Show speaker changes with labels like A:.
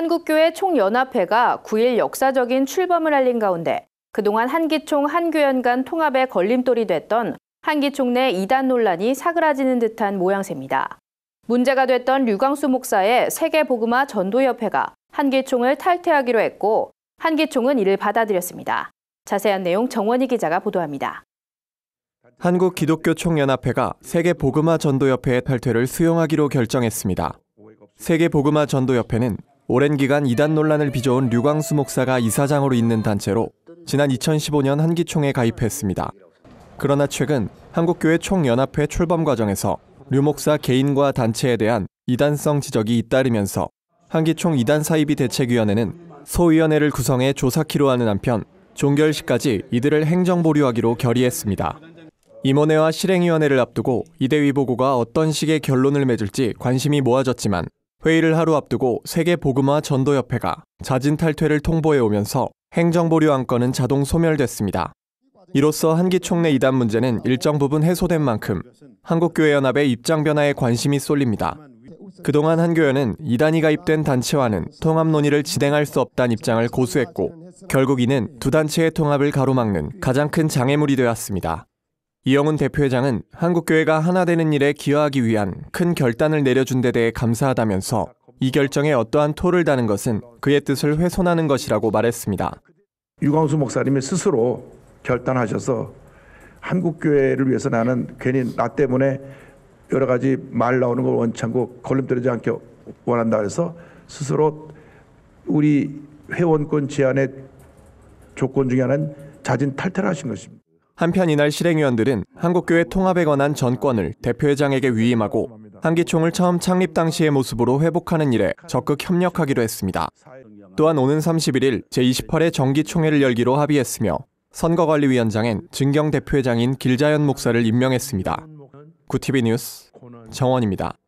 A: 한국교회 총연합회가 9일 역사적인 출범을 알린 가운데 그동안 한기총 한교연 간통합에 걸림돌이 됐던 한기총 내 이단 논란이 사그라지는 듯한 모양새입니다. 문제가 됐던 류광수 목사의 세계보그마 전도협회가 한기총을 탈퇴하기로 했고 한기총은 이를 받아들였습니다. 자세한 내용 정원희 기자가 보도합니다.
B: 한국 기독교 총연합회가 세계 보그마 전도협회의 탈퇴를 수용하기로 결정했습니다. 세계 보그마 전도협회는 오랜 기간 이단 논란을 빚어온 류광수 목사가 이사장으로 있는 단체로 지난 2015년 한기총에 가입했습니다. 그러나 최근 한국교회 총연합회 출범 과정에서 류 목사 개인과 단체에 대한 이단성 지적이 잇따르면서 한기총 이단 사이비 대책위원회는 소위원회를 구성해 조사키로 하는 한편 종결 시까지 이들을 행정보류하기로 결의했습니다. 임원회와 실행위원회를 앞두고 이대위 보고가 어떤 식의 결론을 맺을지 관심이 모아졌지만 회의를 하루 앞두고 세계보그마 전도협회가 자진 탈퇴를 통보해 오면서 행정보류 안건은 자동 소멸됐습니다. 이로써 한기총내 이단 문제는 일정 부분 해소된 만큼 한국교회연합의 입장 변화에 관심이 쏠립니다. 그동안 한교연은 이단이 가입된 단체와는 통합 논의를 진행할 수 없다는 입장을 고수했고 결국 이는 두 단체의 통합을 가로막는 가장 큰 장애물이 되었습니다. 이영훈 대표회장은 한국교회가 하나 되는 일에 기여하기 위한 큰 결단을 내려준 데 대해 감사하다면서 이 결정에 어떠한 토를 다는 것은 그의 뜻을 훼손하는 것이라고 말했습니다.
C: 유광수 목사님이 스스로 결단하셔서 한국교회를 위해서 나는 괜히 나 때문에 여러 가지 말 나오는 걸 원창고 걸림돌이지 않게 원한다 그서 스스로 우리 회원권 제한의 조건 중에 하나는 자진
B: 탈퇴를 하신 것입니다. 한편 이날 실행위원들은 한국교회 통합에 관한 전권을 대표회장에게 위임하고 한기총을 처음 창립 당시의 모습으로 회복하는 일에 적극 협력하기로 했습니다. 또한 오는 31일 제28회 정기총회를 열기로 합의했으며 선거관리위원장엔 증경 대표회장인 길자연 목사를 임명했습니다. 구 t v 뉴스 정원입니다.